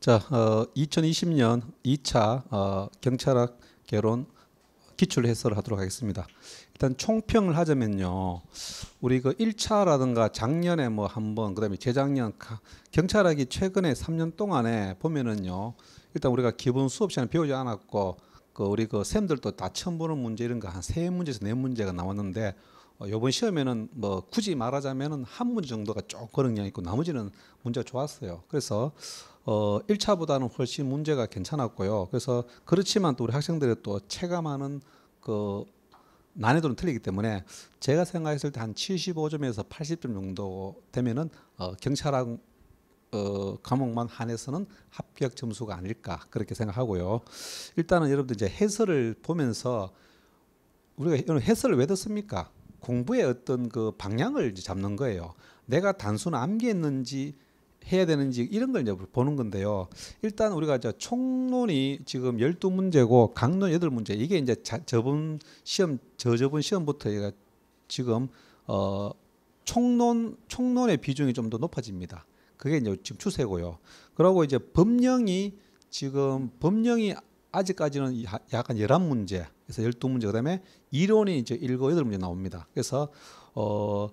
자, 어, 2020년 2차 어, 경찰학 개론 기출 해설을 하도록 하겠습니다. 일단 총평을 하자면요. 우리 그 1차라든가 작년에 뭐 한번 그다음에 재작년 경찰학이 최근에 3년 동안에 보면은요. 일단 우리가 기본 수업 시간 배우지 않았고 그 우리 그 쌤들도 다 처음 보는 문제 이런 거 한 세 문제에서 네 문제가 나왔는데 어, 요번 시험에는 뭐 굳이 말하자면은 한문 정도가 조금 어려 있고 나머지는 문제가 좋았어요. 그래서 어 1차보다는 훨씬 문제가 괜찮았고요. 그래서 그렇지만 또 우리 학생들의 또 체감하는 그 난이도는 틀리기 때문에 제가 생각했을 때 한 75점에서 80점 정도 되면은 어 경찰학 어, 과목만 한해서는 합격 점수가 아닐까 그렇게 생각하고요. 일단은 여러분들 이제 해설을 보면서 우리가 오늘 해설을 왜 듣습니까? 공부의 어떤 그 방향을 잡는 거예요. 내가 단순 암기했는지 해야 되는지 이런 걸 이제 보는 건데요. 일단 우리가 이제 총론이 지금 열두 문제고 강론 여덟 문제. 이게 이제 자, 저번 시험 저저번 시험부터 얘가 지금 어 총론 총론의 비중이 좀 더 높아집니다. 그게 이제 지금 추세고요. 그러고 이제 법령이 지금 법령이 아직까지는 약간 열한 문제 그래서 열두 문제 그다음에 이론이 이제 일곱 여덟 문제 나옵니다. 그래서 어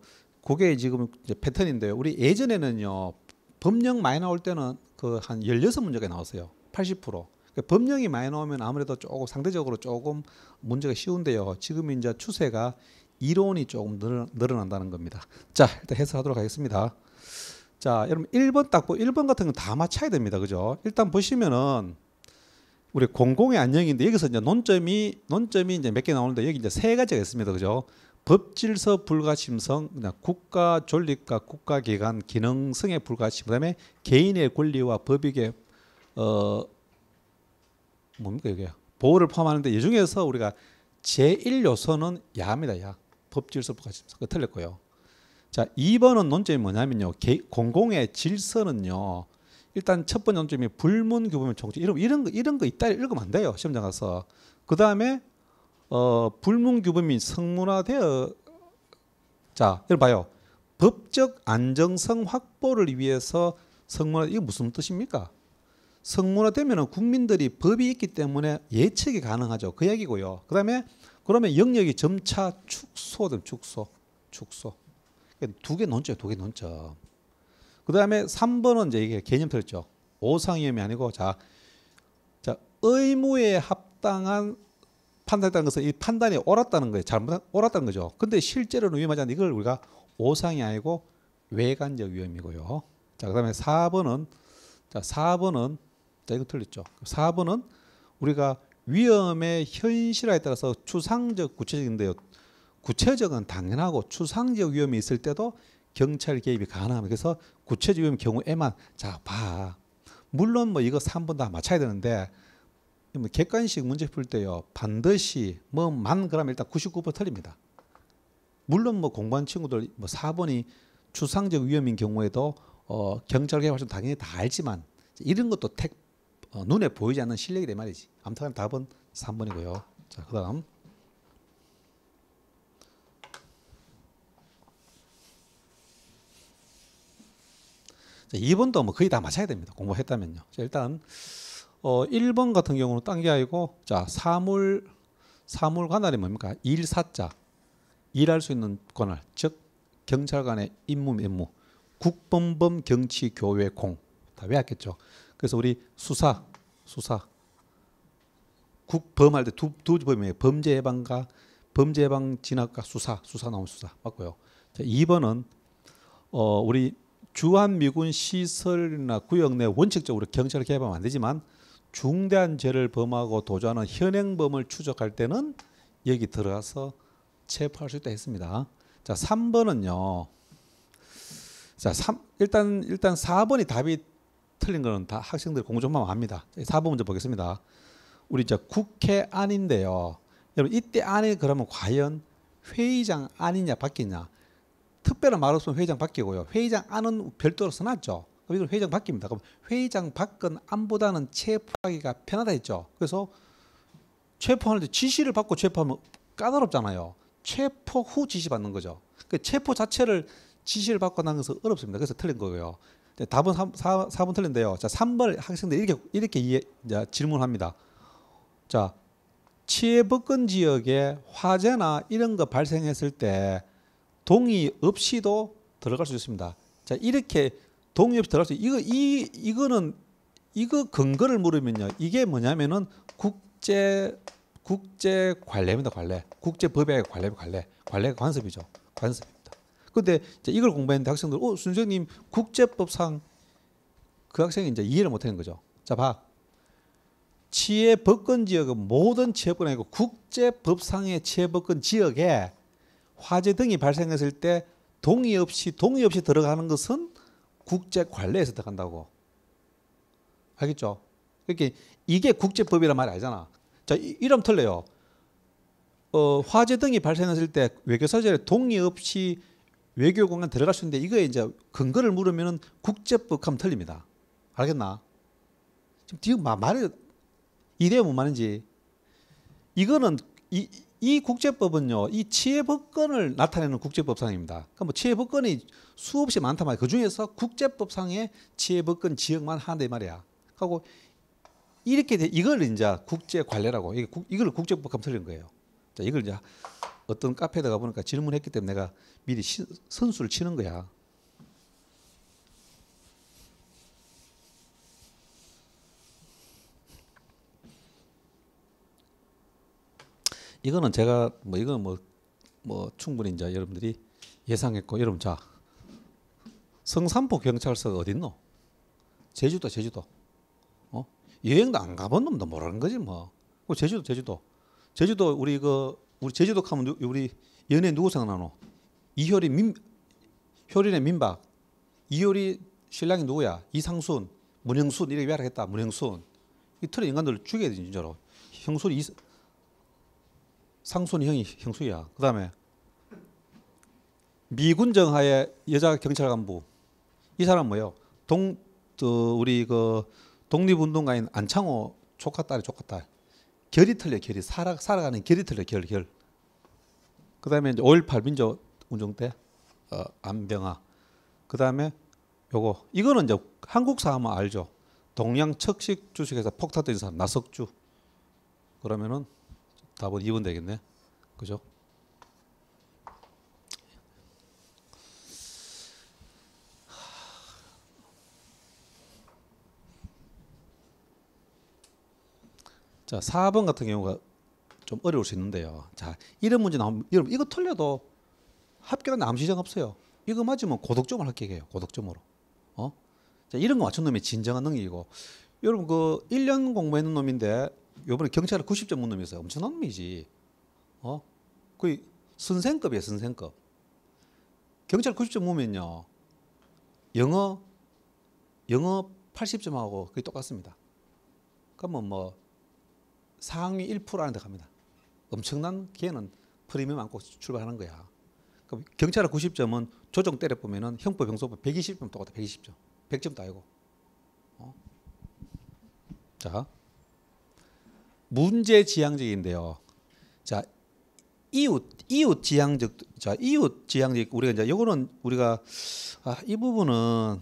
그게 지금 패턴인데요. 우리 예전에는요. 법령 많이 나올 때는 그한 열여섯 문제가 나왔어요. 팔십 프로. 그러니까 법령이 많이 나오면 아무래도 조금 상대적으로 조금 문제가 쉬운데요. 지금 이제 추세가 이론이 조금 늘어, 난다는 겁니다. 자, 일단 해설하도록 하겠습니다. 자, 여러분 1번 딱고 1번 같은 건 다 맞춰야 됩니다. 그죠? 일단 보시면은 우리 공공의 안녕인데 여기서 이제 논점이 논점이 이제 몇 개 나오는데 여기 이제 세 가지가 있습니다. 그죠? 법질서 불가침성, 국가 존립과 국가 기관 기능성의 불가침, 그다음에 개인의 권리와 법익의 어 뭡니까 이게 보호를 포함하는데 이 중에서 우리가 제1 요소는 야합니다. 야 법질서 불가침성 그 틀렸고요. 자, 2번은 논점이 뭐냐면요. 개, 공공의 질서는요. 일단 첫 번째 점이 불문 교부면 총지 이런 이런 거 이런 거 있다 읽으면 안 돼요 시험장 가서 그 다음에 어 불문 교부이 성문화되어 자 이걸 봐요 법적 안정성 확보를 위해서 성문화 이게 무슨 뜻입니까? 성문화되면 국민들이 법이 있기 때문에 예측이 가능하죠 그 얘기고요 그 다음에 그러면 영역이 점차 축소됨 축소 축소 두개 논점 두개 논점 그다음에 3번은 이제 이게 개념 설정. 오상위험이 아니고 자, 자 의무에 합당한 판단했다는 것은 이 판단이 옳았다는 거예요. 잘못 옳았다는 거죠. 근데 실제로는 위험하지 않은 이걸 우리가 오상이 아니고 외관적 위험이고요. 자, 그다음에 4번은 자, 4번은 자, 이거 틀렸죠. 4번은 우리가 위험의 현실화에 따라서 추상적 구체적인데요. 구체적은 당연하고 추상적 위험이 있을 때도 경찰 개입이 가능합니다. 그래서 구체적인 경우에만 자 봐. 물론 뭐 이거 3번 다 맞춰야 되는데 뭐 객관식 문제 풀 때요 반드시 뭐만 그러면 일단 99% 틀립니다. 물론 뭐 공부한 친구들 뭐 4번이 추상적 위험인 경우에도 어, 경찰 개발은 당연히 다 알지만 이런 것도 택 어, 눈에 보이지 않는 실력이 란 말이지. 아튼 답은 3번이고요. 자 그다음. 자, 2번도 뭐 거의 다 맞아야 됩니다. 공부했다면요. 자, 일단 어, 1번 같은 경우는 딴게 아니고 자, 사물 사물 관할이 뭡니까? 일사자. 일할 수 있는 관할. 즉 경찰관의 임무 면무. 국범범 경치 교회 공. 다 외웠겠죠. 그래서 우리 수사 수사 국범할 때 두두 범위에 범죄 예방과 범죄 예방 진압과 수사 수사 나온 수사 맞고요. 자, 2번은 어, 우리 주한미군 시설이나 구역 내 원칙적으로 경찰을 개입하면 안 되지만 중대한 죄를 범하고 도주하는 현행범을 추적할 때는 여기 들어가서 체포할 수 있다 했습니다. 자, 3번은요. 자, 3, 일단 일단 4번이 답이 틀린 거는 다 학생들 공부 좀하니다 4번 먼저 보겠습니다. 우리 이제 국회 안인데요. 여러분 이때 안에 그러면 과연 회의장 안이냐 바뀌냐 특별한 말로서는 회장 바뀌고요. 회장 안은 별도로 써놨죠. 그럼 이걸 회장 바뀝니다. 그럼 회장 바꾼 안보다는 체포하기가 편하다 했죠. 그래서 체포하는데 지시를 받고 체포하면 까다롭잖아요. 체포 후 지시받는 거죠. 그 체포 자체를 지시를 받고 나는 것은 어렵습니다. 그래서 틀린 거고요. 네, 답은 4, 4번 틀린데요. 자, 3번 학생들 이렇게 이렇게 이해, 자, 질문합니다. 자, 치해복근 지역에 화재나 이런 거 발생했을 때 동의 없이도 들어갈 수 있습니다. 자 이렇게 동의 없이 들어갈 수 이거 이 이거는 이거 근거를 물으면요 이게 뭐냐면은 국제 국제 관례입니다 관례 국제 법의 관례 관례 관례 관습이죠 관습입니다. 근데 이걸 공부했는데 학생들 어 선생님 국제법상 그 학생이 이제 이해를 못하는 거죠. 자 봐. 치해 법권 지역은 모든 치해법이 고 국제법상의 치해 법권 지역에 화재 등이 발생했을 때 동의 없이 동의 없이 들어가는 것은 국제 관례에서 들어간다고 알겠죠? 그렇게 그러니까 이게 국제법이란 말이 아니잖아. 자 이름 틀려요. 어, 화재 등이 발생했을 때 외교사절에 동의 없이 외교공간 들어갈 수 있는데 이거 이제 근거를 물으면은 국제법 하면 틀립니다. 알겠나? 지금 뒤에 말이 이래야 말인지 이거는 이, 이 국제법은요, 이 치해법권을 나타내는 국제법상입니다. 그럼 그러니까 뭐 치해법권이 수없이 많단 말이야. 그 중에서 국제법상의 치해법권 지역만 하나 말이야. 하고 이렇게 돼, 이걸 이제 국제 관례라고 이걸 국제법감 틀린 거예요. 자, 이걸 이제 어떤 카페에가 보니까 질문했기 때문에 내가 미리 시, 선수를 치는 거야. 이거는 제가 뭐이거 뭐, 뭐 충분히 이제 여러분들이 예상했고 여러분 자 성산포 경찰서가 어디 있노? 제주도 제주도 어? 여행도 안 가본 놈도 모르는 거지 뭐 어, 제주도 제주도 제주도 우리 그 우리 제주도 가면 우리 연예 누구 생각나노? 이효리 민효리네 민박 이효리 신랑이 누구야? 이상순 문영순 이렇게 말하겠다 문영순 이틀에 인간들을 죽여야 되는 줄 알아 형순 이 상순이 형이 형수야. 그 다음에 미군 정하에 여자 경찰 간부 이 사람 뭐예요? 동 어, 우리 그 독립운동가인 안창호 조카 딸이 조카 딸 결이 틀려 결이 살아 살아가는 결이 틀려 결결. 그 다음에 이제 5.18민족 운동 때 어, 안병아. 그 다음에 요거 이거는 이제 한국사 하면 알죠. 동양 척식 주식회사 폭탄 터진 사람 나석주. 그러면은 답은 2번 되겠네. 그죠? 자, 4번 같은 경우가 좀 어려울 수 있는데요. 자, 이런 문제 나오면 여러분 이거 틀려도 합격은 아무 지 없어요. 이거 맞으면 고득점을 합격해요. 고득점으로. 어? 자, 이런 거 맞춘 놈이 진정한 능력이고 여러분 그 1년 공부했는 놈인데 요번에 경찰을 90점 못 넘어서 엄청난 놈이지. 어? 거의 선생급이야, 선생급. 경찰 90점 보면요. 영어, 영어 80점하고 거의 똑같습니다. 그러면 뭐 상위 1% 안에 들어갑니다. 엄청난 기회는 프리미엄 안고 출발하는 거야. 그럼 경찰의 90점은 조정 때려 보면 형법 형소법 120점 똑같아. 120점. 100점도 아니고. 어? 자. 문제 지향적인데요. 자, 이웃 이웃 지향적 자, 이웃 지향적 우리가 이제 요거는 우리가 아, 이 부분은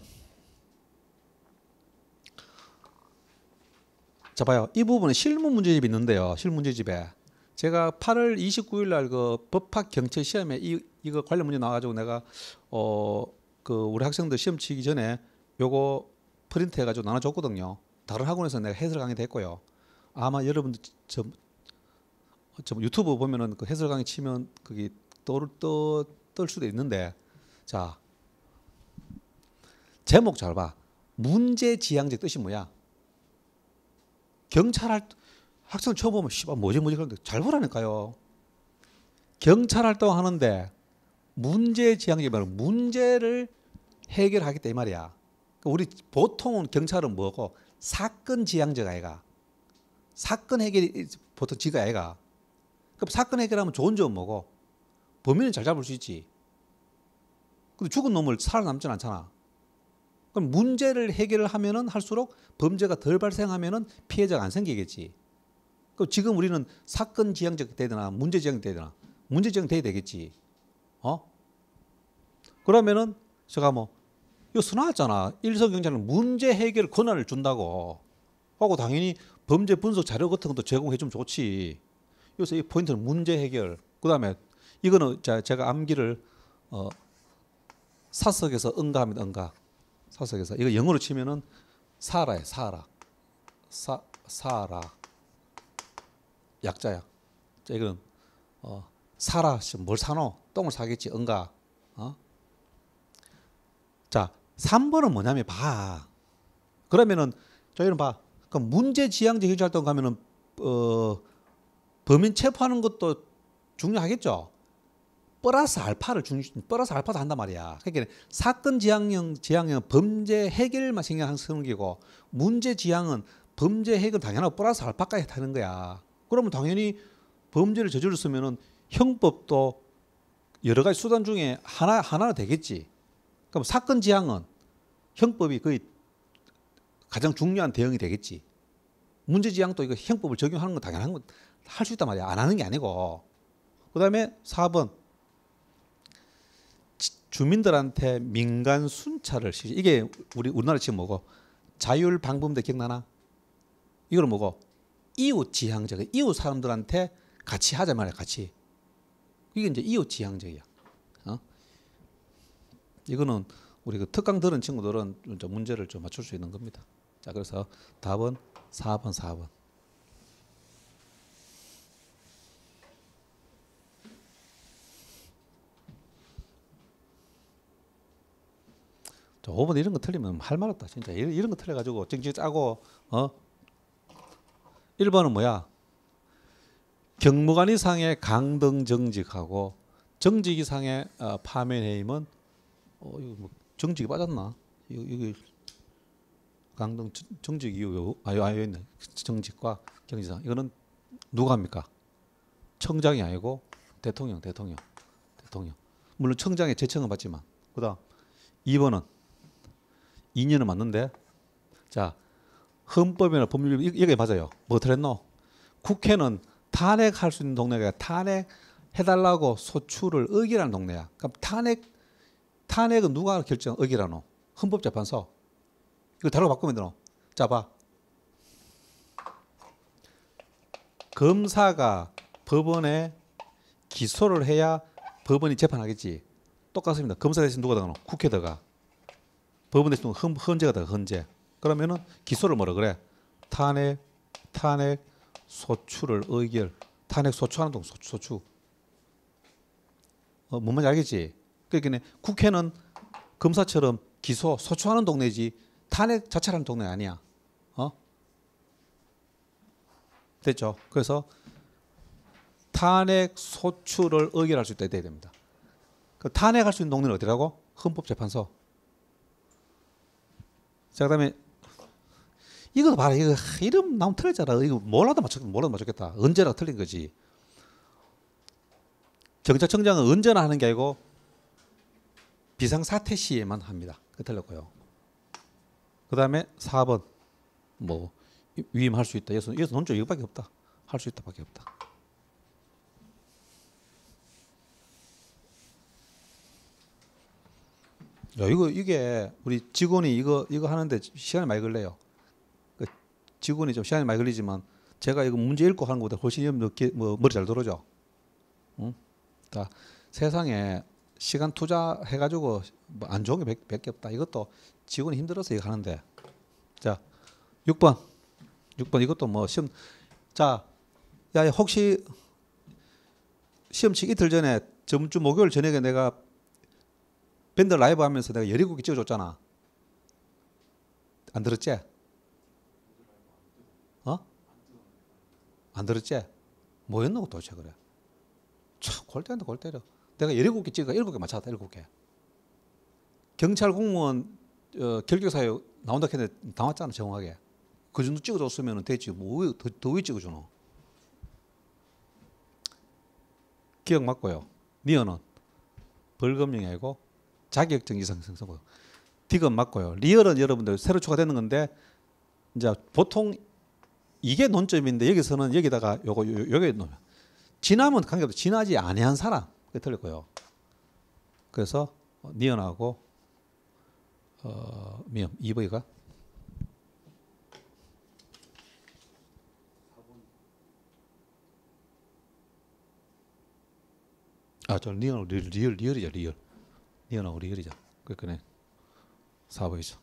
자 봐요. 이 부분은 실무 문제집이 있는데요. 실무 문제집에 제가 8월 29일 날그 법학 경제 시험에 이 이거 관련 문제 나와 가지고 내가 어그 우리 학생들 시험 치기 전에 요거 프린트 해 가지고 나눠 줬거든요. 다른 학원에서 내가 해설 강의도 했고요. 아마 여러분들 저, 저 유튜브 보면은 그 해설강의 치면 그게 떠올 떠, 떨 수도 있는데 자 제목 잘 봐. 문제지향적 뜻이 뭐야? 경찰할 학생 처음 보면 씨발 뭐지 뭐지 그런데 잘 보라니까요. 경찰 활동하는데 문제지향적 말은 문제를 해결하겠다 이 말이야. 우리 보통은 경찰은 뭐고 사건 지향적 아이가 사건 해결이 보통 지가 애가. 그럼 사건 해결하면 좋은 점은 뭐고? 범인은 잘 잡을 수 있지. 근데 죽은 놈을 살아남진 않잖아. 그럼 문제를 해결을 하면은 할수록 범죄가 덜 발생하면은 피해자가 안 생기겠지. 그럼 지금 우리는 사건 지향적 돼야 나 문제 지향 돼야 나 문제 지향 돼야 되겠지. 어? 그러면은 제가 뭐 이거 써놨잖아. 일선 경찰은 문제 해결 권한을 준다고. 하고 당연히 범죄 분석 자료 같은 것도 제공해 주면 좋지. 요새 이 포인트는 문제 해결. 그다음에 이거는 제가 암기를 어, 사석에서 응가합니다. 응가. 사석에서 이거 영어로 치면은 사라에 사라. 사 사라. 약자야. 자 이건 어, 사라 뭘 사노? 똥을 사겠지. 응가. 어? 자, 3번은 뭐냐면 봐. 그러면은 저희는 봐. 그럼 그러니까 문제 지향적 협치 활동 가면은 어, 범인 체포하는 것도 중요하겠죠. 플러스 알파를 중 플러스 알파도 한단 말이야. 그러니까 사건 지향형 지향형 범죄 해결만 생각하 성격이고 문제 지향은 범죄 해결 당연하고 플러스 알파까지 하는 거야. 그러면 당연히 범죄를 저질렀으면은 형법도 여러 가지 수단 중에 하나 하나가 되겠지. 그럼 사건 지향은 형법이 거의 가장 중요한 대응이 되겠지. 문제지향도 이거 형법을 적용하는 건 당연한 건 할 수 있단 말이야. 안 하는 게 아니고. 그 다음에 4번. 주민들한테 민간 순찰을 시 이게 우리 우리나라 지금 뭐고 자율 방범대 기억나나? 이걸 뭐고 이웃 지향적 이웃 사람들한테 같이 하자 말이야 같이 이게 이제 이웃 지향적이야. 어? 이거는 우리 그 특강 들은 친구들은 문제를 좀 맞출 수 있는 겁니다. 자, 그래서 답은 4번, 4번. 저 5번 이런 거 틀리면 할 말 없다. 진짜 이런, 이런 거 틀려 가지고 정지 짜고 어 1번은 뭐야? 경무관 이상의 강등 정직하고 정직 이상의 어, 파면 해임은 어 이거 뭐 정직이 빠졌나? 이거, 이거 강동 정직 이후 아유 정직과 경지사 이거는 누가 합니까? 청장이 아니고 대통령 대통령 대통령 물론 청장의 제청은 받지만 그다음 2번은 2년은 맞는데 자 헌법이나 법률 이게 맞아요 뭐 들었노 국회는 탄핵할 수 있는 동네가 탄핵 해달라고 소추를 의결한 동네야 그럼 탄핵 탄핵은 누가 결정 의결하노 헌법재판소 이거 다로 바꾸면 되나 자, 봐. 검사가 법원에 기소를 해야 법원이 재판하겠지. 똑같습니다. 검사 대신 누가 들어노 국회다가. 법원 대신 헌, 헌재가 들가 헌재. 그러면은 기소를 뭐라 그래? 탄핵, 탄핵, 소추를 의결. 탄핵 소추하는 동 소추, 소추. 어, 뭔 말인지 알겠지? 그러니까 국회는 검사처럼 기소, 소추하는 동네지 탄핵 자찰하는 동네 아니야. 어? 됐죠? 그래서 탄핵 소추를 의결할 수 있다 돼야 됩니다. 그 탄핵할 수 있는 동네는 어디라고? 헌법재판소. 자, 그다음에 이거 봐라. 이거 이름 나오면 틀렸잖아. 이거 몰라도 맞췄 몰라도 맞췄겠다. 언제나 틀린 거지. 경찰청장은 언제나 하는 게 아니고 비상사태 시에만 합니다. 그 틀렸고요. 그다음에 4번 뭐 위임할 수 있다. 여기서 여기서 논조 이거밖에 없다. 할 수 있다밖에 없다. 야, 이거 이게 우리 직원이 이거 이거 하는데 시간이 많이 걸려요. 그 직원이 좀 시간이 많이 걸리지만 제가 이거 문제 읽고 하는 것보다 훨씬 이렇게 뭐 머리 잘 돌아죠. 응? 그 세상에 시간 투자해가지고 뭐 안 좋은 게몇개 없다. 이것도 지구는 힘들어서 이거 하는데. 자, 6번. 6번 이것도 뭐 시험 자, 야 혹시 시험치 기 이틀 전에 저번 주 목요일 저녁에 내가 밴드 라이브 하면서 내가 17개 찍어줬잖아. 안 들었지? 어? 안 들었지? 뭐였노 도대체 그래? 참 골때린다 골때려. 내가 1 7개 찍어 일곱 개 맞췄다 7 개. 경찰 공무원 어, 결격사유 나온다 했는데 나왔잖아 정확하게. 그 정도 찍어줬으면 됐지 뭐더왜 찍어주노? 기억 맞고요. 니어는 벌금형이고 자격증 이상 선고요. 디건 맞고요. 리얼은 여러분들 새로 추가되는 건데 이제 보통 이게 논점인데 여기서는 여기다가 요거 요, 게 놓으면 지나면 관계없어 지나지 아니한 사람 그게 틀렸고요. 그래서 니언하고 어, 미음 2번이가? 아, 저 리얼, 리얼, 리얼이죠, 리얼. 리얼하고 리얼이죠. 그러니까 4번이죠.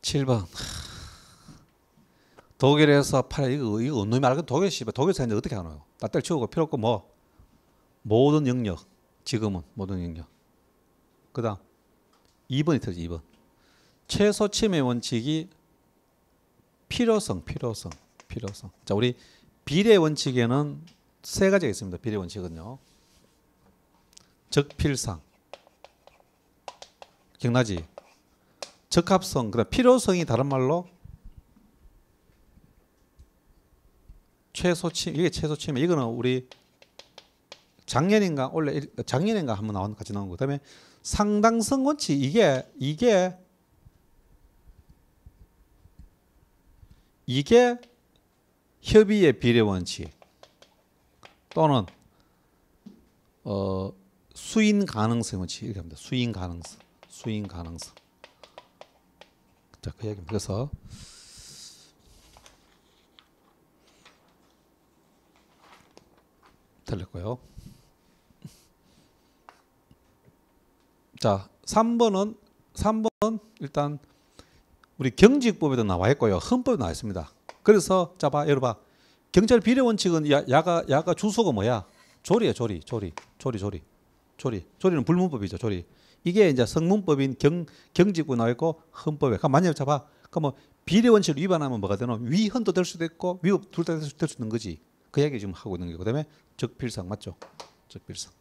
칠번 독일에서 팔아 이거 이거 어느 말고 독일 씨발 독일 사는데 어떻게 하노요? 다 때려치우고 필요 없고 뭐 모든 영역 지금은 모든 영역. 그다음 2번이 터지 2번. 최소 침해 원칙이 필요성, 필요성, 필요성. 자, 우리 비례 원칙에는 세 가지가 있습니다. 비례 원칙은요. 적필상. 기억나지? 적합성, 그다음 필요성이 다른 말로 최소 침 이게 최소 침 이거는 우리 작년인가 원래 작년인가 한번 나온 같이 나온 거. 그다음에 상당성 원칙 이게 이게 이게 협의의 비례 원칙 또는 어 수인 가능성 원칙 이렇게 합니다. 수인 가능성, 수인 가능성. 자, 그 얘기입니다. 그래서 탈낼 거요 자, 3번은 3번은 일단 우리 경직법에도 나와 있고요. 헌법에 나와 있습니다. 그래서 자 봐, 여러분 봐. 경찰 비례 원칙은 야, 야가 야가 주소가 뭐야? 조리야, 조리. 조리. 조리 조리. 조리. 조리는 불문법이죠, 조리. 이게 이제 성문법인 경 경직구 나와 있고 헌법에. 그럼 만약에 잡아. 그럼 뭐 비례 원칙을 위반하면 뭐가 되나? 위헌도 될 수도 있고 위법 둘 다 될수 있는 거지. 그 이야기 지금 하고 있는 게 그다음에 적필상 맞죠? 적필상.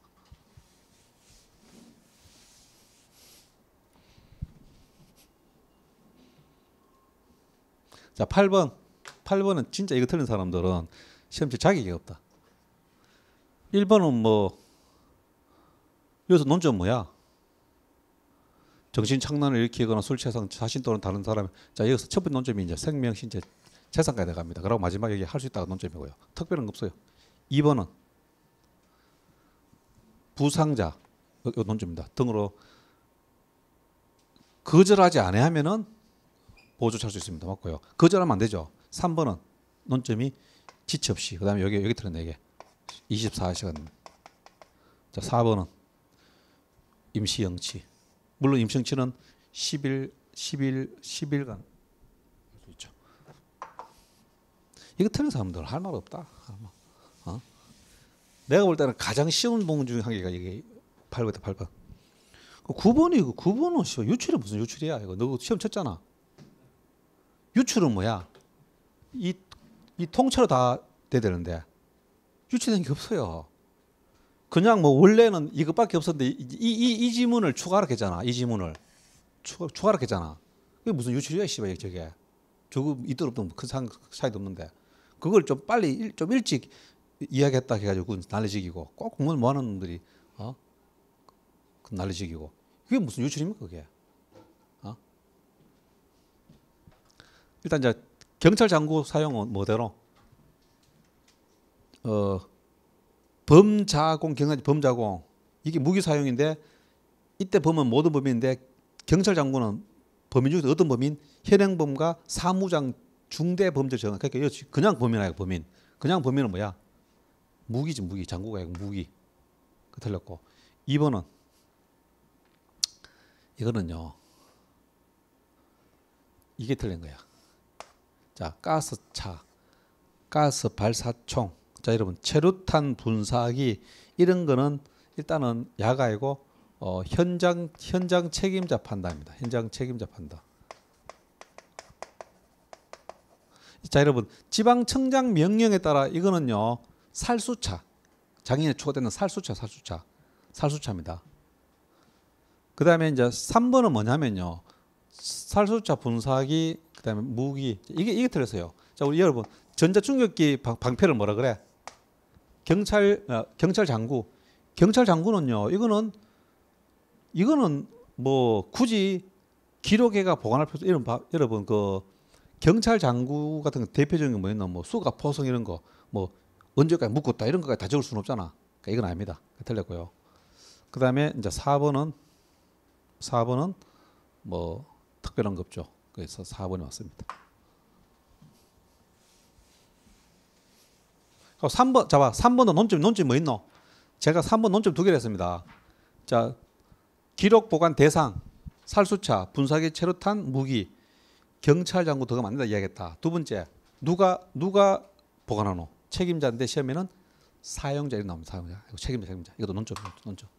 자, 8번. 8번은 진짜 이거 틀린 사람들은 시험지 자격이 없다. 1번은 뭐 여기서 논점 뭐야? 정신 착란을 일으키거나 술 취해서 자신 또는 다른 사람. 자, 여기서 첫 번째 논점이 이제 생명 신체 재산가지 들어갑니다. 그리고 마지막에 이게 할수 있다가 논점이고요. 특별한 거 없어요. 2번은 부상자 논점입니다. 등으로 거절하지 않으면 보조 찰수 있습니다. 맞고요. 거절하면 안 되죠. 3번은 논점이 지체 없이 그다음에 여기 여기 틀었네 이게 24시간 자 4번은 임시영치 물론 임시영치는 10일 10일 10일간 이거 틀린 사람들 할 말 없다. 어? 내가 볼 때는 가장 쉬운 부분 중에 한 개가 이게 8번부다 8번. 9번이 그 이거 9번은 씨발 유출은 무슨 유출이야 이거 너 시험 쳤잖아. 유출은 뭐야? 이 이 통째로 다 돼야 되는데 유출된 게 없어요. 그냥 뭐 원래는 이것밖에 없었는데 이 이 이 지문을 추가로 했잖아. 이 지문을 추가 추가라 했잖아. 그게 무슨 유출이야 씨발 저게. 조금 이도없도큰 차이도 없는데. 그걸 좀 빨리 일, 좀 일찍 이야기했다 해가지고 난리지기고 꼭 공무원 뭐 뭐하는 놈들이 어? 그 난리지기고 그게 무슨 유출입니까 그게? 어? 일단 이제 경찰 장구 사용은 뭐대로 어, 범자공 경찰 범자공 이게 무기 사용인데 이때 범은 모든 범인데 경찰 장구는 범인 중에서 어떤 범인? 현행범과 사무장 중대 범죄 정한 그러니까 그냥 범인 아니 범인 그냥 범인은 뭐야 무기지 무기 장구가 아니고 무기 그 틀렸고 2번은 이거는요 이게 틀린 거야 자 가스차 가스 발사총 자 여러분 체류탄 분사기 이런 거는 일단은 야가이고 어, 현장 현장 책임자 판단입니다. 현장 책임자 판단. 자 여러분 지방청장 명령에 따라 이거는요 살수차 장인에 초가되는 살수차 살수차 살수차입니다. 그 다음에 이제 3번은 뭐냐면요 살수차 분사기 그 다음에 무기 이게 이게 틀렸어요. 자 우리 여러분 전자충격기 방패를 뭐라 그래? 경찰 어, 경찰 장구 경찰 장구는요 이거는 이거는 뭐 굳이 기록에가 보관할 필요 이런 바, 여러분 그 경찰 장구 같은 거 대표적인 게 뭐였나 뭐 수가 포성 이런 거뭐 언제까지 묶었다 이런 거까지 다 적을 수는 없잖아. 그러니까 이건 아닙니다. 틀렸고요. 그다음에 이제 4번은 4번은 뭐 특별한 거없죠 그래서 4번이 왔습니다. 3번 잡아 3번은 논점 논점 뭐 있노? 제가 3번 논점 두 개를 했습니다. 자 기록 보관 대상 살수차 분사기 체류탄 무기 경찰장구 더가 맞는다 이야기했다. 두 번째 누가 누가 보관하노 책임자인데 시험에는 사용자 이름 나옵니다. 사용자 이거 책임자 책임자 이것도 논점 논점.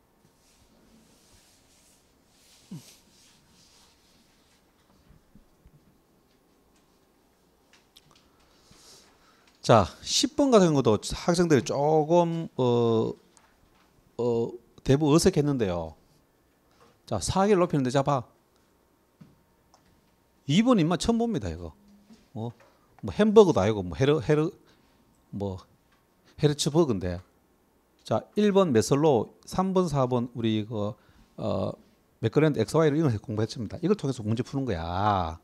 자, 10번 같은 것도 학생들이 조금 어, 어, 대부 어색했는데요. 자, 사기를 높이는데 잡아. 2번 인마 처음 봅니다 이거. 어? 뭐 햄버거도 아니고 뭐 헤르 헤르 뭐 헤르츠 버그인데. 자, 1번 메설로 3번 4번 우리 그거어 맥그랜드 XY를 이용해서 공부했습니다. 이걸 통해서 문제 푸는 거야.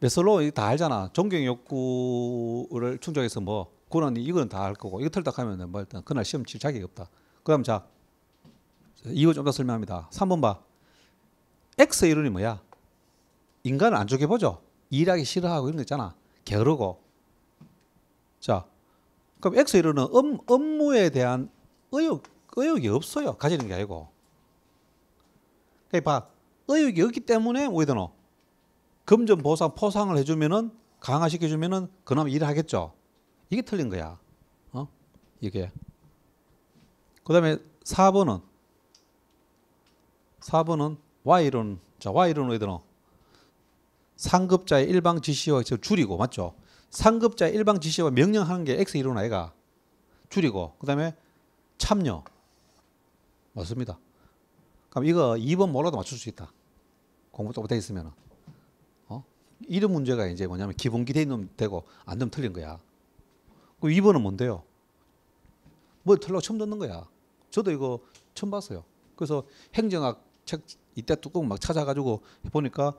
메설로 이다 알잖아. 존경 욕구를 충족해서 뭐 그러니 이거는 다 알 거고 이거 틀딱 하면 뭐 일단 그날 시험 칠 자격이 없다. 그다음 자 이거 좀 더 설명합니다. 3번 봐. X의 이론이 뭐야? 인간은안 죽여보죠. 일하기 싫어하고 이런 거 있잖아. 게으르고. 자, 그럼 X 이론은 업, 업무에 대한 의욕, 의욕이 없어요. 가지는 게 아니고. 그러니까 봐. 의욕이 없기 때문에 오히려 뭐 금전 보상, 포상을 해주면은 강화시켜주면은 그나마 일을 하겠죠. 이게 틀린 거야. 어? 이게. 그 다음에 4번은 4번은 Y론 자 Y론 어디든 상급자의 일방 지시와 줄이고 맞죠? 상급자의 일방 지시와 명령하는 게 x 이론 아이가 줄이고 그다음에 참여 맞습니다. 그럼 이거 2번 몰라도 맞출 수 있다. 공부 또 못해 있으면 어? 이런 문제가 이제 뭐냐면 기본기 돼 있는 되고 안 되면 틀린 거야. 그 2번은 뭔데요? 뭐 틀려 처음 듣는 거야. 저도 이거 처음 봤어요. 그래서 행정학 책 이때 뚜껑 막 찾아가지고 해 보니까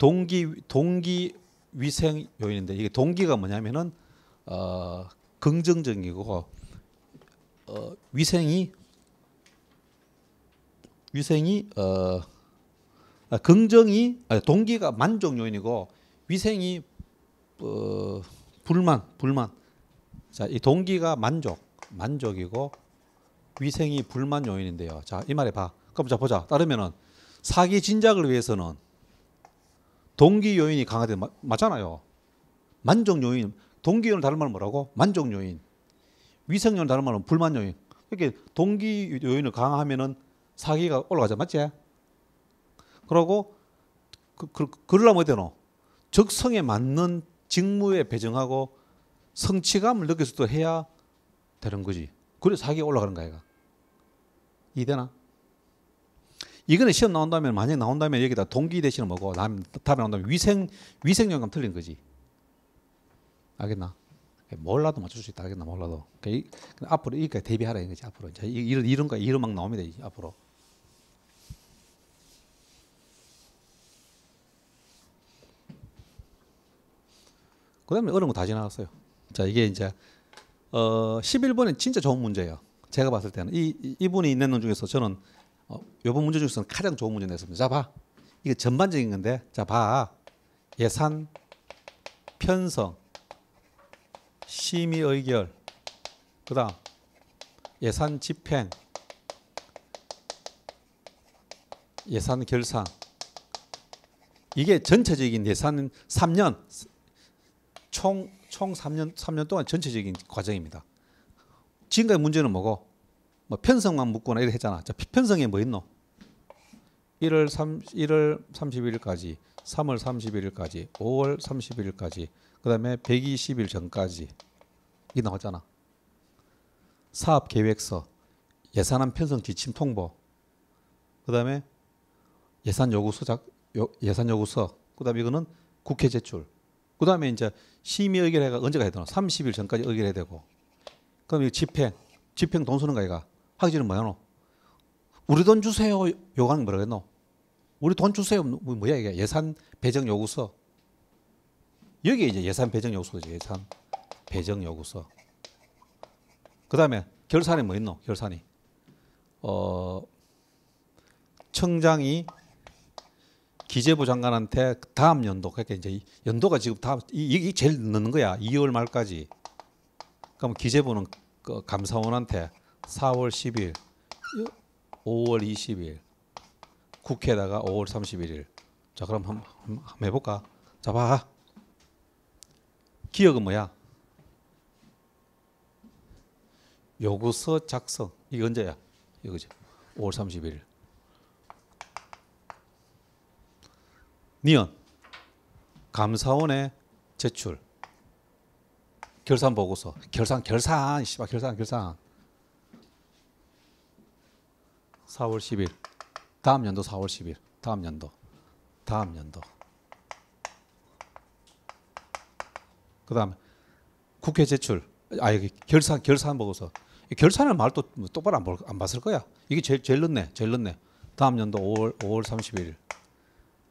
동기 동기 위생 요인인데 이게 동기가 뭐냐면은 어, 긍정적이고 어, 위생이 위생이 어, 아, 긍정이 아 동기가 만족 요인이고 위생이 어, 불만 불만 자이 동기가 만족 만족이고 위생이 불만 요인인데요 자 이 말에 봐 그럼 자 보자 따르면은 사기 진작을 위해서는 동기 요인이 강화된 맞잖아요. 만족 요인, 동기 요인 다른 말은 뭐라고? 만족 요인. 위생 요인 다른 말은 불만 요인. 이렇게 동기 요인을 강화하면은 사기가 올라가자 맞지? 그러고 그, 그, 그러려면 어떻노 적성에 맞는 직무에 배정하고 성취감을 느낄 수도 해야 되는 거지. 그래 사기가 올라가는 거야. 이해되나? 이거는 시험 나온다면 만약 나온다면 여기다 동기 대신에 뭐고 다음 답이 나온다면 위생 위생영감 틀린 거지. 알겠나? 몰라도 맞출 수 있다 알겠나 몰라도. 그러니까 이, 앞으로 이까 대비하라 이거지 앞으로. 이제 이런 이런 거 이런 막 나옵니다 이제, 앞으로. 그다음에 어려운 거 다 지나갔어요. 자 이게 이제 어 11번은 진짜 좋은 문제예요. 제가 봤을 때는 이 이분이 있는 중에서 저는 어, 이번 문제 중에서는 가장 좋은 문제 냈습니다. 자 봐. 이게 전반적인 건데 자 봐. 예산 편성 심의 의결 그다음 예산 집행 예산 결산 이게 전체적인 예산 3년 총 총 3년 3년 동안 전체적인 과정입니다. 지금까지 문제는 뭐고 뭐 편성만 묻거나 이렇게 했잖아. 자, 편성에 뭐 있노? 1월 3 1월 31일까지, 3월 31일까지, 5월 31일까지, 그다음에 120일 전까지 이게 나왔잖아. 사업 계획서, 예산안 편성 지침 통보, 그다음에 예산 요구서 작 요, 예산 요구서, 그다음에 이거는 국회 제출. 그다음에 이제 심의 의결해가 언제가 해야 되나? 30일 전까지 의결해야 되고. 그럼 이 집행, 집행 돈 쓰는 거이가 하기 전에 뭐야 너? 우리 돈 주세요 요구하는 뭐라 그랬노? 우리 돈 주세요 뭐, 뭐, 뭐야 이게 예산 배정 요구서 여기 이제 예산 배정 요구서죠 예산 배정 요구서 그 다음에 결산이뭐 있노 결산이 어 청장이 기재부 장관한테 다음 연도 그러니까 이제 연도가 지금 다이 이 제일 늦는 거야 2월 말까지 그럼 기재부는 그 감사원한테 4월 10일, 5월 20일, 국회에다가 5월 31일. 자 그럼 한번, 한번 해볼까? 자 봐. 기억은 뭐야? 요구서 작성. 이게 언제야? 이거죠. 5월 31일. 니언. 감사원에 제출. 결산 보고서. 결산 결산. 씨발 결산 결산. 4월 10일. 다음 연도 4월 10일. 다음 연도. 다음 연도. 그다음 국회 제출. 아 여기 결산 결산 보고서. 결산을 말도 똑바로 안, 볼, 안 봤을 거야. 이게 제일 제일 늦네. 제일 늦네. 다음 연도 5월 5월 31일.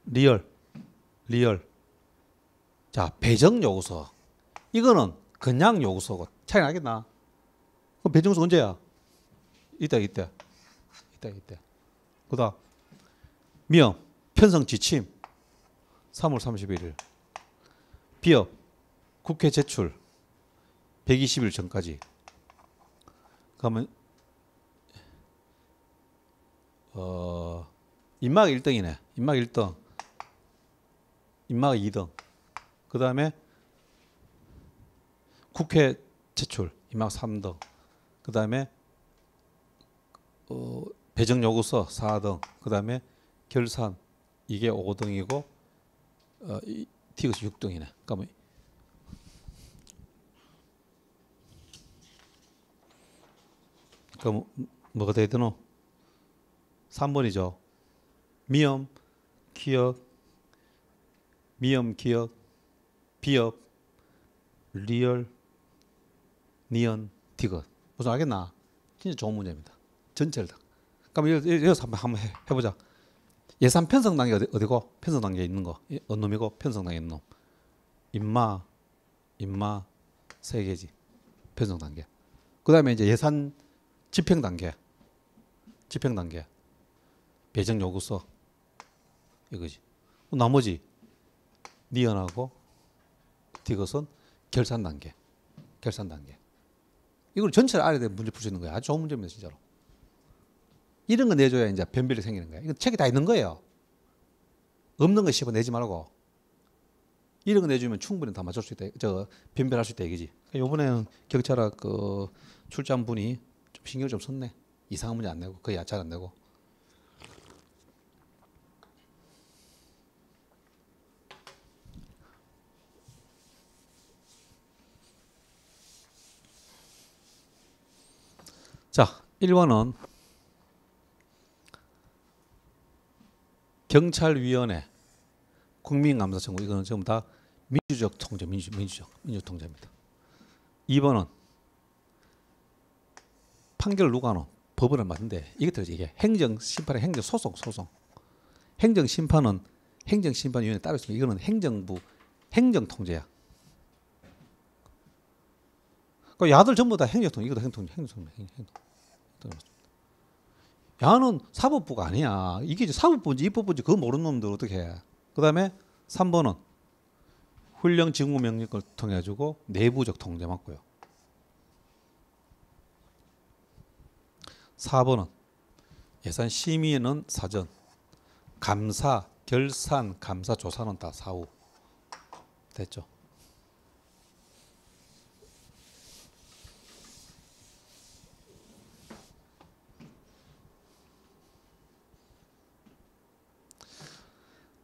리얼. 리얼. 자, 배정 요구서. 이거는 그냥 요구서고 차이 나겠나? 그 배정서 언제야? 이때 이때. 이때 이때. 그다음 미역 편성 지침 3월 31일. 비역 국회 제출 120일 전까지. 그러면 어 인막 1등이네. 인막 1등. 인막 2등. 그다음에 국회 제출 인막 3등. 그다음에 어 배정 요구서 4등, 그 다음에 결산 이게 5등이고 어, 티그스 6등이네. 그러면 그럼 뭐가 돼야 되노? 3번이죠. 미음, 기억, 미음, 기억, 비업, 리얼, 니언, 디귿. 무슨 알겠나? 진짜 좋은 문제입니다. 전체를 다. 그럼 여기서 한번 해보자. 예산 편성 단계 어디, 고 편성 단계 있는 거. 예. 어느 놈이고 편성 단계 있는 놈. 인마, 인마 세 개지. 편성 단계. 그 다음에 이제 예산 집행 단계. 집행 단계. 배정 요구서. 이거지. 그 나머지 니언하고 디것은 결산 단계. 결산 단계. 이걸 전체를 알아야 돼 문제 풀 수 있는 거야. 아주 좋은 문제입니다, 진짜로. 이런 거 내줘야 이제 변별이 생기는 거야. 이거 책에 다 있는 거예요. 없는 거 씹어내지 말고. 이런 거 내주면 충분히 다 맞출 수 있다. 저 변별할 수 있다 이거지. 요번에는 경찰학 그 출장 분이 좀 신경 좀 썼네. 이상한 문제 안 내고 거의 잘안 내고. 자, 1번은 경찰위원회, 국민감사청구 이거는 전부 다 민주적 통제, 민주, 민주적, 민주 통제입니다. 2번은 판결 누가 노? 법원을 맡는데 이게 들 이게 행정 심판의 행정 소송 소송. 행정 심판은 행정 심판 위원회 따로 있습니다. 이거는 행정부 행정 통제야. 그 야들 전부 다 행정 통제. 이거 다 행정 통제. 행정 통제. 행정 통제. 야는 사법부가 아니야. 이게 사법부인지 입법부인지 그거 모르는 놈들 어떻게 해. 그 다음에 3번은 훈령 직무 명령을 통해 주고 내부적 통제 맡고요. 4번은 예산 심의는 사전, 감사, 결산, 감사, 조사는 다 사후. 됐죠?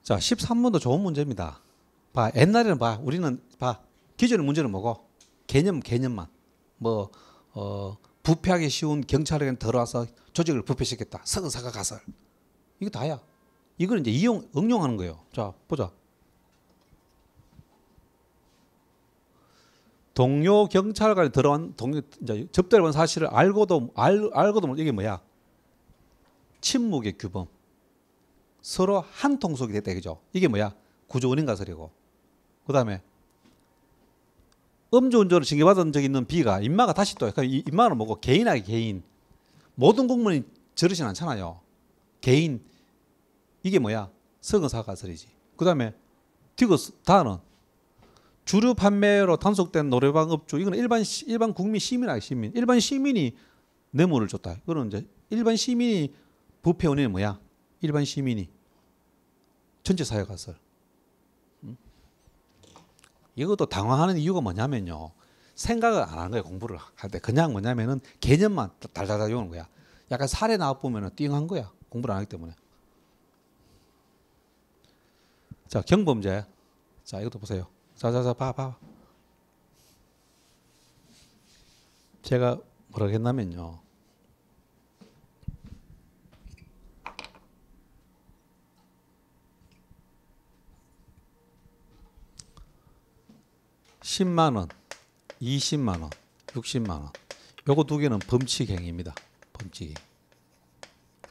자, 1 3문도 좋은 문제입니다. 봐, 옛날에는 봐, 우리는 봐, 기존의 문제는 뭐고? 개념, 개념만. 뭐, 어, 부패하기 쉬운 경찰에게 들어와서 조직을 부패시켰다. 서사가 가설. 이거 다야. 이걸 이제 이용, 응용하는 거예요. 자, 보자. 동료 경찰관이 들어온 동료 이제 접대를 본 사실을 알고도 알, 알고도 이게 뭐야? 침묵의 규범. 서로 한 통속이 됐다 그죠 이게 뭐야? 구조원인 가설이고. 그 다음에 음주운전을 징계받은 적 있는 B가 인마가 다시 또 인마는 뭐고 개인하게 개인 모든 공무원이 저러진 않잖아요. 개인 이게 뭐야? 서근사 가설이지. 그 다음에 티거 다는 주류 판매로 단속된 노래방 업주 이건 일반 일반 국민 시민아 시민 일반 시민이 뇌물을 줬다. 이는 이제 일반 시민이 부패 원인 뭐야? 일반 시민이 전체 사역 가설. 이것도 당황하는 이유가 뭐냐면요. 생각을 안 하는 거예요. 공부를 할 때 그냥 뭐냐면은 개념만 달달달 요는 거야. 약간 사례 나와 보면은 띵한 거야. 공부를 안 하기 때문에. 자 경범죄. 자 이것도 보세요. 자자자 봐 봐. 제가 뭐라 했냐면요. 10만 원, 20만 원, 60만 원. 요거 두 개는 범칙 행위입니다. 범칙.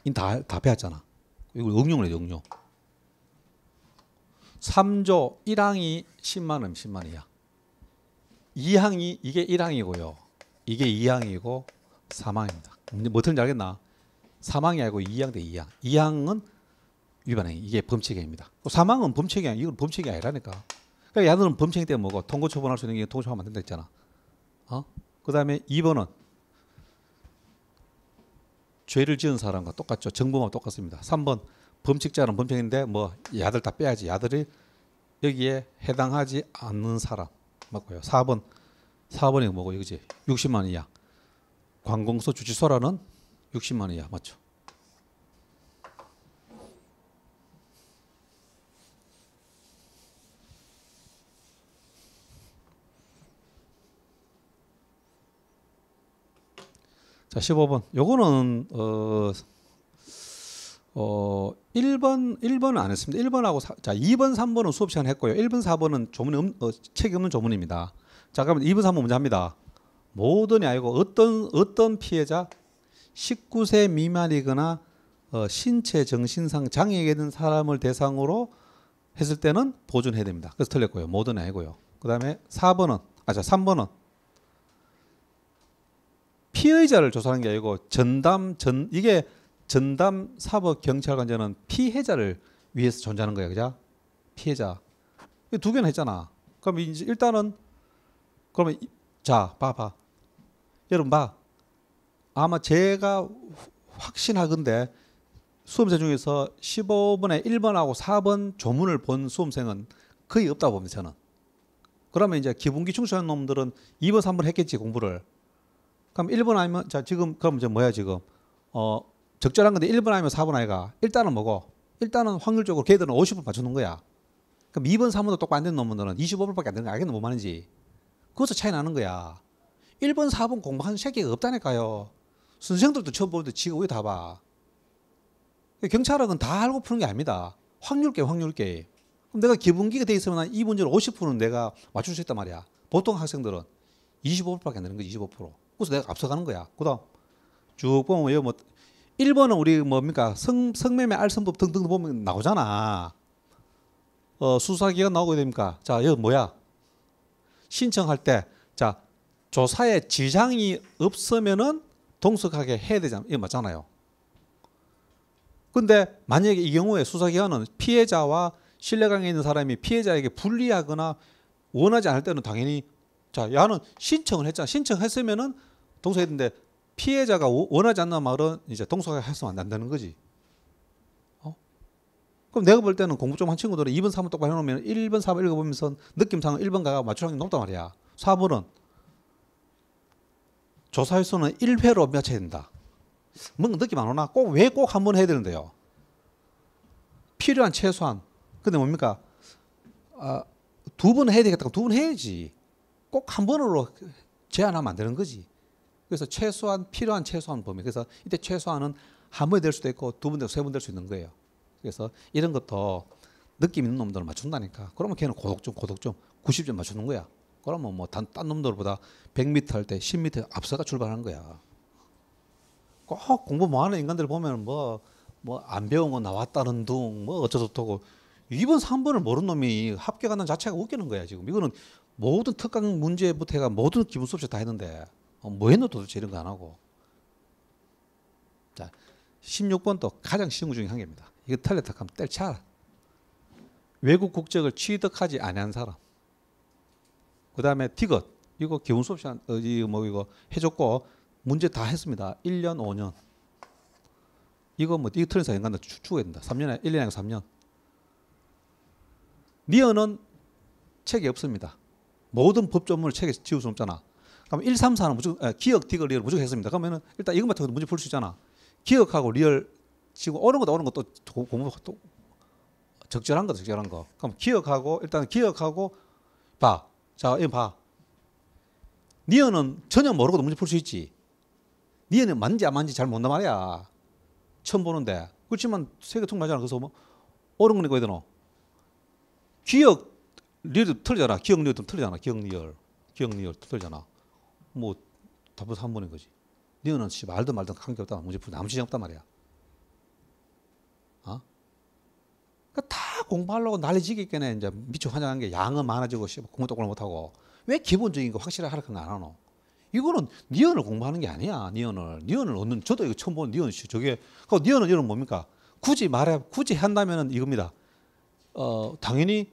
이다 다 배웠잖아. 이거 응용을 해줘, 응용. 3조 1항이 10만 원, 10만 원이야. 2항이 이게 1항이고요. 이게 2항이고 3항입니다. 뭐든지 알겠나? 3항이 아니고 2항 대 2항. 2항은 위반행위. 이게 범칙행위입니다. 3항은 그 범칙행위. 이건 범칙이 아니라니까. 그러니까 야들은 범행 때문에 뭐고 통고 처분할 수 있는 게 통고 처분 안 된다 했잖아. 어? 그다음에 2번은 죄를 지은 사람과 똑같죠. 정범하고 똑같습니다. 3번 범칙자는 범칙인데 뭐 야들 다 빼야지. 야들이 여기에 해당하지 않는 사람 맞고요. 4번 4번이 뭐고 이거지. 60만 이하. 관공서 주치소라는 60만 이하 맞죠. 자, 15번. 요거는 어, 어 1번 1번은 안 했습니다. 1번하고 사, 자, 2번, 3번은 수업 시간 했고요. 1번, 4번은 조문이 음, 어, 책이 없는 조문입니다. 자, 그러면 2번, 3번 문제 합니다. 모든 아니고 어떤 어떤 피해자 19세 미만이거나 어, 신체 정신상 장애가 있는 사람을 대상으로 했을 때는 보존해야 됩니다. 그래서 틀렸고요. 모든 아니고요. 그다음에 4번은 아자 3번은 피의자를 조사하는 게 아니고 전담 전 이게 전담 사법 경찰관제는 피해자를 위해서 존재하는 거야, 그죠? 피해자. 두 개는 했잖아. 그럼 이제 일단은 그러면 자 봐봐, 여러분 봐. 아마 제가 확신하건데 수험생 중에서 15번에 1번하고 4번 조문을 본 수험생은 거의 없다고 봅니다, 저는. 그러면 이제 기본기 충실한 놈들은 2번, 3번 했겠지, 공부를. 그럼 1번 아니면 자 지금 그럼 이제 뭐야 지금 어 적절한 건데 1번 아니면 4번 아이가 일단은 뭐고 일단은 확률적으로 걔들은 50% 맞추는 거야. 그럼 2번 3번도 똑같로안 되는 놈들은 25%밖에 안 되는 거야 알겠는 뭐 말인지. 그것도 차이 나는 거야. 1번 4번 공부하는 새끼가 없다니까요. 선생들도 처음 보는데 지금 왜 다 봐. 경찰학은 다 알고 푸는 게 아닙니다. 확률 게 확률 게 그럼 내가 기본기가 돼 있으면 난이 문제를 50%는 내가 맞출 수 있단 말이야. 보통 학생들은 25%밖에 안 되는 거지 25%. 그래서 내가 앞서가는 거야. 그다쭉 보면 여뭐 1번은 우리 뭡니까 성, 성매매 알선법 등등 보면 나오잖아. 어, 수사기간 나오게 됩니까? 자, 여기 뭐야? 신청할 때, 자, 조사에 지장이 없으면은 동석하게 해야 되잖아. 이거 맞잖아요. 근데 만약에 이 경우에 수사기관은 피해자와 신뢰관계 있는 사람이 피해자에게 불리하거나 원하지 않을 때는 당연히 자, 야는 신청을 했잖아. 신청했으면은 동서했는데 피해자가 원하지 않는 말은 이제 동서가 해서 안 된다는 거지. 어? 그럼 내가 볼 때는 공부 좀 한 친구들은 2번, 3번 똑바로 해놓으면 1번, 4번 읽어보면서 느낌상 1번가가 맞출 확률이 높단 말이야. 4번은 조사 횟수는 1회로 몇회 된다. 뭔가 느낌 안 오나? 꼭 왜 꼭 한 번 해야 되는데요. 필요한 최소한. 근데 뭡니까? 아, 두번 해야 되겠다고 두 번 해야지. 꼭한 번으로 제한하면 안 되는 거지. 그래서 최소한 필요한 최소한 범위. 그래서 이때 최소한은 한 번이 될 수도 있고 두 번, 되고 세번 될 수 있는 거예요. 그래서 이런 것도 느낌 있는 놈들을 맞춘다니까. 그러면 걔는 고독점, 고독점 90점 맞추는 거야. 그러면 뭐딴 놈들보다 100m 할 때 10m 앞서가 출발하는 거야. 꼭 공부 뭐하는 인간들 보면 뭐 뭐 안 배운 거 나왔다는 둥 뭐 어쩌저쩌고 2번 3번을 모르는 놈이 합격하는 자체가 웃기는 거야 지금. 이거는 모든 특강 문제부터 해가 모든 기본 수업에다 했는데 어, 뭐 했노 도대체 이런 거 안 하고 자 16번도 가장 쉬운 것 중에 한 개입니다 이거 텔레탁하면 뗄차라 외국 국적을 취득하지 않은 사람 그 다음에 디귿 이거 기본 수업 시간 어, 이뭐 이거 해줬고 문제 다 했습니다 1년 5년 이거 뭐 이거 틀린 사람 인간도 추측해야 된다 3년에 1년에 3년 니어는 책이 없습니다 모든 법조문을 책에 지울 수 없잖아. 그럼 1, 3, 4는 무조건 기억, 디귿, 리얼 무조건 했습니다. 그러면은 일단 이것만 통 문제 풀 수 있잖아. 기억하고 리얼 지금 어려 것도 어려 것도 공부 또 적절한 거 적절한 거. 그럼 기억하고 일단 기억하고 봐. 자, 이 봐. 니어는 전혀 모르고도 문제 풀 수 있지. 니어는 맞는지 안 맞는지 잘 모른단 말이야. 처음 보는데. 그렇지만 세계 통과잖아 그래서 뭐어려 거니까 왜 되노? 기억 리얼 틀리잖아. 기억리얼도 틀리잖아. 기억리얼. 기억리얼 틀리잖아. 뭐 답은 한번인 거지. 니은은 씨말도 말든 관계없다. 문제 풀 아무 이장 없단 말이야. 아? 그러니까 다 공부하려고 난리지겠겠네. 이제 미쳐 환장한 게 양은 많아지고 공부 똑바로 못하고. 왜 기본적인 거확실히 하라 그런 안 하노? 이거는 니언을 공부하는 게 아니야. 니언을. 니언을 얻는, 저도 이거 처음 본 니언 씨. 저게, 그 니언은 이런 뭡니까? 굳이 말해, 굳이 한다면은 이겁니다. 어, 당연히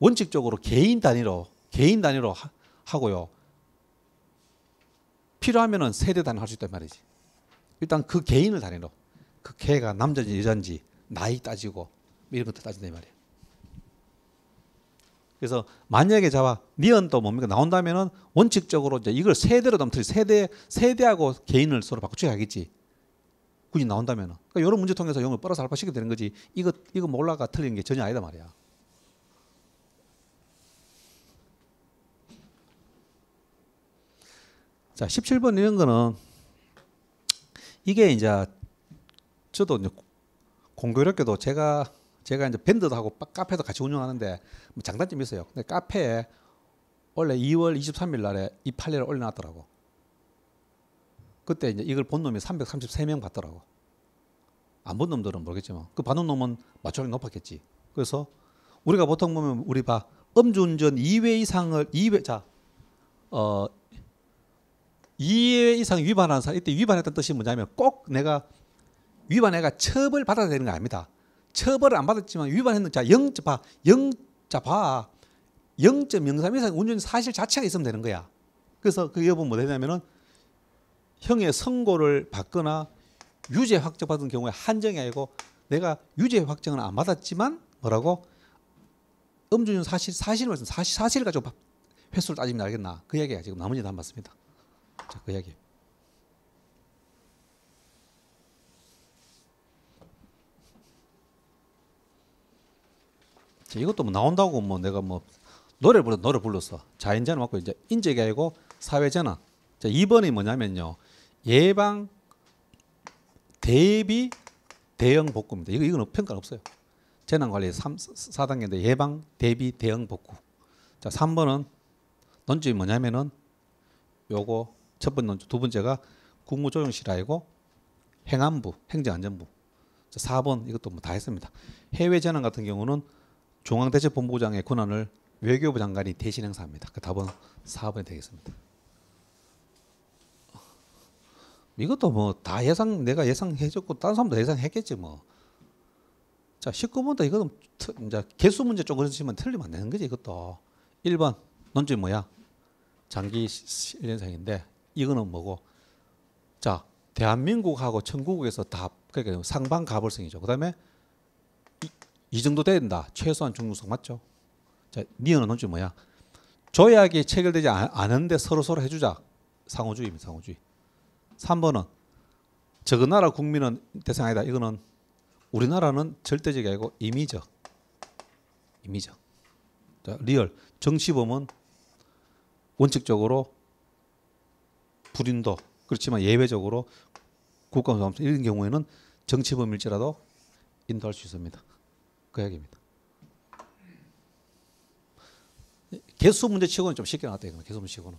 원칙적으로 개인 단위로 개인 단위로 하, 하고요. 필요하면은 세대 단위로 할 수 있단 말이지. 일단 그 개인을 단위로 그 개가 남자인지 여자인지 나이 따지고 이런 것도 따진단 말이에요. 그래서 만약에 자와 니은 또 뭡니까 나온다면은 원칙적으로 이제 이걸 세대로 넘틀 세대 세대하고 개인을 서로 바꿔줘야 하겠지. 굳이 나온다면은 그러니까 이런 문제 통해서 영을 빨아서 알파시게 되는 거지. 이거 이거 몰라가 틀린 게 전혀 아니다 말이야. 자, 17번 이런 거는 이게 이제 저도 이제 공교롭게도 제가 제가 이제 밴드도 하고 카페도 같이 운영하는데 뭐 장단점이 있어요. 근데 카페에 원래 2월 23일 날에 이 판례를 올려놨더라고. 그때 이제 이걸 본 놈이 333명 봤더라고. 안 본 놈들은 모르겠지만 그 반응 놈은 마초력이 높았겠지. 그래서 우리가 보통 보면 우리 봐 음주운전 2회 이상을 2회 자어 이회 이상 위반한 사람 이때 위반했던 뜻이 뭐냐면 꼭 내가 위반해가 처벌 받아야 되는 거 아닙니다. 처벌을 안 받았지만 위반했는 자 영자 봐. 영자 봐. 영점 영삼 이상 운전 사실 자체가 있으면 되는 거야. 그래서 그 여부 뭐 되냐면은 형의 선고를 받거나 유죄 확정받은 경우에 한정이 아니고 내가 유죄 확정은 안 받았지만 뭐라고 음주운전 사실 사실을 말씀 사실 사실 가지고 횟수를 따지면 알겠나 그 얘기야 지금 나머지는 안 맞습니다. 자, 그 이야기. 자, 이것도 뭐 나온다고 뭐 내가 뭐 노래 불러 노래 불렀어. 자연재난 맞고 이제 인재가 아고 사회재난. 자, 2번이 뭐냐면요. 예방 대비 대응 복구입니다. 이거 이건 평가 없어요. 재난 관리 4단계인데 예방 대비 대응 복구. 자, 3번은 논점이 뭐냐면은 요거 첫 번째 논조, 두 번째가 국무조정실하고 행안부, 행정안전부. 4번 이것도 뭐다 했습니다. 해외 재난 같은 경우는 중앙대책본부장의 권한을 외교부 장관이 대신 행사합니다. 그 답은 4번이 되겠습니다. 이것도 뭐 다 예상 내가 예상해줬고 다른 사람도 예상했겠지 뭐. 자 19번도 이거는 트, 이제 개수 문제 쪽 조금 있시면 틀리면 안 되는 거지 이것도. 1번 논지 뭐야? 장기 1년생인데 이거는 뭐고 자 대한민국하고 천국에서 다 그러니까 상방 가벌성이죠. 그다음에 이, 이 정도 된다. 최소한 중국성 맞죠? 자 니어는 네 논지 뭐야? 조약이 체결되지 않은데 서로 서로 해주자. 상호주의입니다. 상호주의. 3번은 적은 나라 국민은 대상이다. 이거는 우리나라는 절대적이 아니고 임의적. 임의적. 자, 리얼. 정치범은 원칙적으로 불인도 그렇지만 예외적으로 국가감사 이런 경우에는 정치범일지라도 인도할 수 있습니다. 그 이야기입니다. 개수 문제치고는 좀 쉽게 나왔다 개수 문제치고는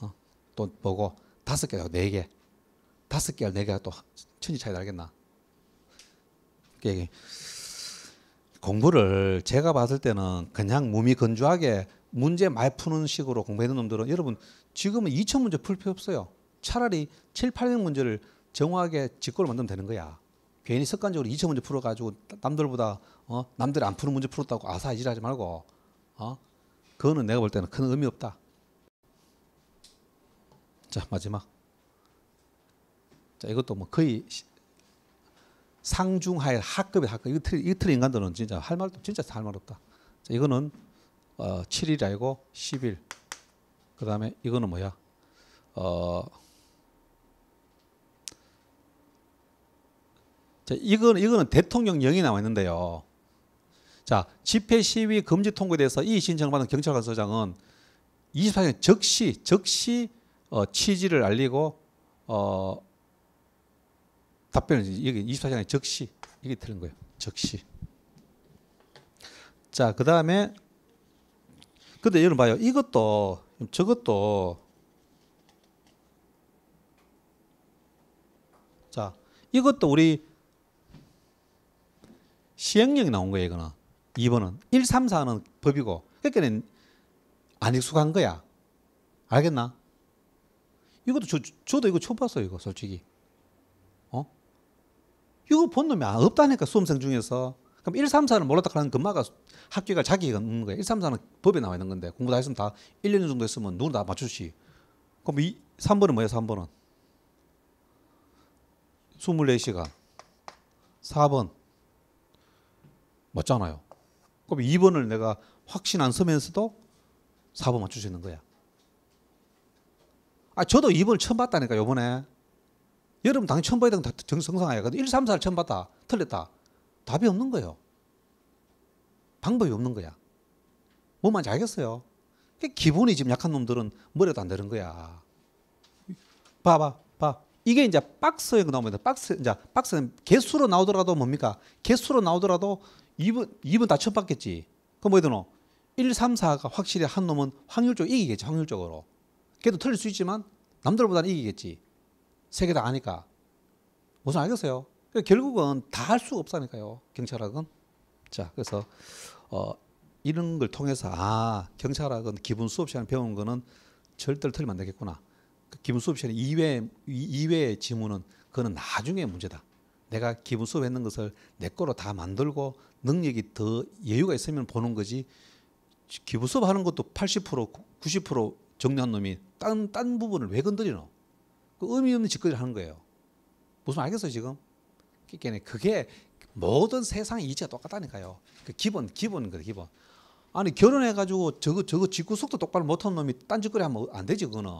어? 또 보고 다섯 개가 네 개, 다섯 개가 네 개가 또 천지 차이 나겠나? 그 공부를 제가 봤을 때는 그냥 몸이 건조하게 문제 말 푸는 식으로 공부하는 놈들은 여러분 지금은 2천 문제 풀 필요 없어요. 차라리 7, 800문제를 정확하게 직고를 만들면 되는 거야. 괜히 습관적으로 2천 문제 풀어가지고 남들보다 어? 남들이 안 푸는 문제 풀었다고 아사이질하지 말고 어? 그거는 내가 볼 때는 큰 의미 없다. 자 마지막 자 이것도 뭐 거의 상중하의 학급의 학급 이거 틀, 이거 틀린 인간들은 진짜 할 말도 진짜 할말 없다. 자, 이거는 어, 7일이 아니고 10일 그 다음에 이거는 뭐야? 어, 자, 이건, 이거는 대통령령이 나와 있는데요. 자, 집회 시위 금지 통고에 대해서 이 신청을 받은 경찰관서장은 24년 즉시, 즉시 어, 취지를 알리고, 어, 답변을, 여기 24시간에 즉시, 이게 틀린 거예요. 즉시. 자, 그 다음에, 근데 여러분 봐요. 이것도 저것도 자 이것도 우리 시행령이 나온 거예요 이거는 2번은 1, 3, 4는 법이고 그러니까 안 익숙한 거야 알겠나? 이것도 저, 저도 이거 처음 봤어요 이거 솔직히 어? 이거 본 놈이 없다니까 수험생 중에서 그럼 1, 3, 4는 몰랐다 하는 금마가 합교가 자기가 없는 거야. 1, 3, 4는 법에 나와 있는 건데 공부 다 했으면 다 1, 년 정도 했으면 누구나 다 맞추지. 그럼 이 3번은 뭐야 3번은? 24시간. 4번. 맞잖아요. 그럼 2번을 내가 확신 안 서면서도 4번 맞추시는 거야. 아, 저도 2번을 처음 봤다니까, 요번에. 여러분 당연히 처음 봐야 되는 정성상 아니야. 1, 3, 4를 처음 봤다. 틀렸다. 답이 없는 거예요. 방법이 없는 거야. 뭐만 잘겠어요 기본이 지금 약한 놈들은 머리도 안 되는 거야. 봐봐, 봐. 이게 이제 박스에 나오면 박스 이제 박스는 개수로 나오더라도 뭡니까? 개수로 나오더라도 2분 2분 다 처음 겠지 그럼 뭐해 되 1, 3, 4가 확실히 한 놈은 확률적으로 이기겠지. 확률적으로. 걔도 틀릴 수 있지만 남들보다는 이기겠지. 세 개 다 아니까. 무슨 알겠어요? 그러니까 결국은 다 할 수가 없다니까요. 경찰학은. 자, 그래서 어, 이런 걸 통해서 아 경찰학은 기본 수업 시간에 배운 거는 절대로 틀리면 안 되겠구나. 그 기본 수업 시간에 이외 이외의 지문은 그거는 나중에 문제다. 내가 기본 수업했는 것을 내 거로 다 만들고 능력이 더 여유가 있으면 보는 거지. 기본 수업하는 것도 80% 90% 정리한 놈이 딴 딴 부분을 왜 건드리노? 그 의미 없는 짓거리를 하는 거예요. 무슨 알겠어 요 지금? 때문에 그게 모든 세상 이치가 똑같다니까요. 그 기본 기본 그 기본. 아니 결혼해 가지고 저거 저거 집구석도 똑바로 못한 놈이 딴짓거리 하면 안 되지 그거는.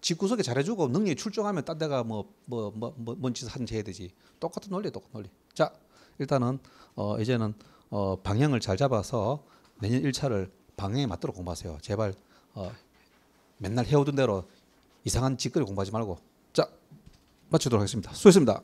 집구석에 잘해주고 능력이 출중하면 딴 데가 뭐뭐 뭐뭔 뭐, 뭐, 짓을 해야 되지. 똑같은 논리 똑같은 논리. 자 일단은 어 이제는 어 방향을 잘 잡아서 내년 1차를 방향에 맞도록 공부하세요. 제발 어 맨날 해오던 대로 이상한 짓거리 공부하지 말고 자 마치도록 하겠습니다. 수고했습니다.